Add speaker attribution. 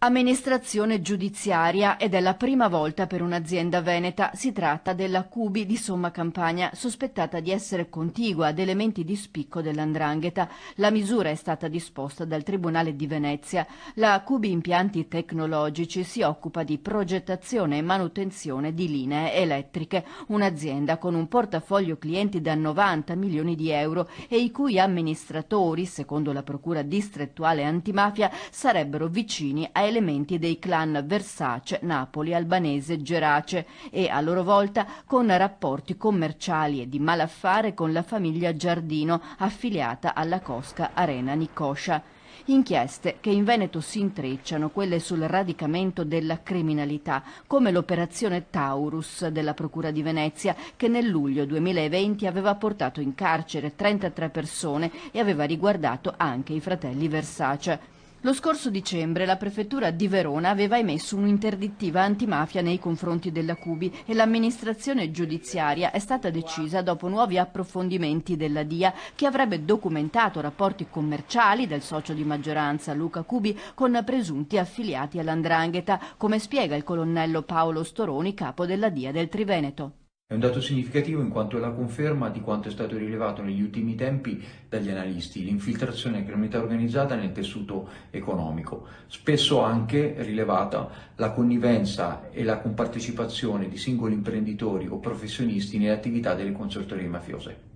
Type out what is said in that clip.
Speaker 1: Amministrazione giudiziaria ed è la prima volta per un'azienda veneta. Si tratta della Cubi di Somma Campagna, sospettata di essere contigua ad elementi di spicco dell'andrangheta. La misura è stata disposta dal Tribunale di Venezia. La Cubi Impianti Tecnologici si occupa di progettazione e manutenzione di linee elettriche, un'azienda con un portafoglio clienti da 90 milioni di euro e i cui amministratori, secondo la Procura distrettuale antimafia, sarebbero vicini ai elementi dei clan Versace, Napoli, Albanese, Gerace e a loro volta con rapporti commerciali e di malaffare con la famiglia Giardino affiliata alla Cosca Arena Nicoscia. Inchieste che in Veneto si intrecciano quelle sul radicamento della criminalità, come l'operazione Taurus della Procura di Venezia, che nel luglio 2020 aveva portato in carcere 33 persone e aveva riguardato anche i fratelli Versace. Lo scorso dicembre la prefettura di Verona aveva emesso un'interdittiva antimafia nei confronti della Cubi e l'amministrazione giudiziaria è stata decisa dopo nuovi approfondimenti della DIA che avrebbe documentato rapporti commerciali del socio di maggioranza Luca Cubi con presunti affiliati all'Andrangheta, come spiega il colonnello Paolo Storoni, capo della DIA del Triveneto.
Speaker 2: È un dato significativo in quanto è la conferma di quanto è stato rilevato negli ultimi tempi dagli analisti, l'infiltrazione della criminalità organizzata nel tessuto economico, spesso anche rilevata la connivenza e la compartecipazione di singoli imprenditori o professionisti nelle attività delle consorterie mafiose.